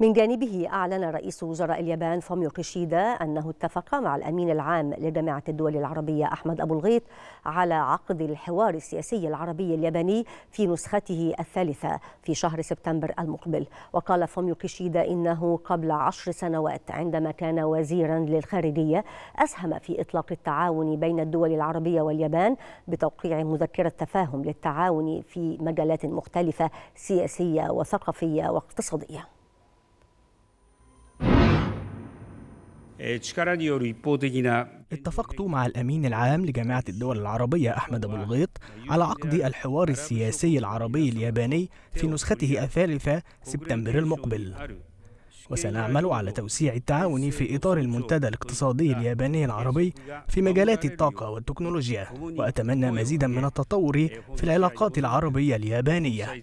من جانبه أعلن رئيس وزراء اليابان فوميو كيشيدا أنه اتفق مع الأمين العام لجامعة الدول العربية أحمد أبو الغيط على عقد الحوار السياسي العربي الياباني في نسخته الثالثة في شهر سبتمبر المقبل وقال فوميو كيشيدا إنه قبل عشر سنوات عندما كان وزيرا للخارجية أسهم في إطلاق التعاون بين الدول العربية واليابان بتوقيع مذكرة تفاهم للتعاون في مجالات مختلفة سياسية وثقافية واقتصادية اتفقت مع الأمين العام لجامعة الدول العربية أحمد أبو الغيط على عقد الحوار السياسي العربي الياباني في نسخته الثالثة سبتمبر المقبل وسنعمل على توسيع التعاون في إطار المنتدى الاقتصادي الياباني العربي في مجالات الطاقة والتكنولوجيا وأتمنى مزيدا من التطور في العلاقات العربية اليابانية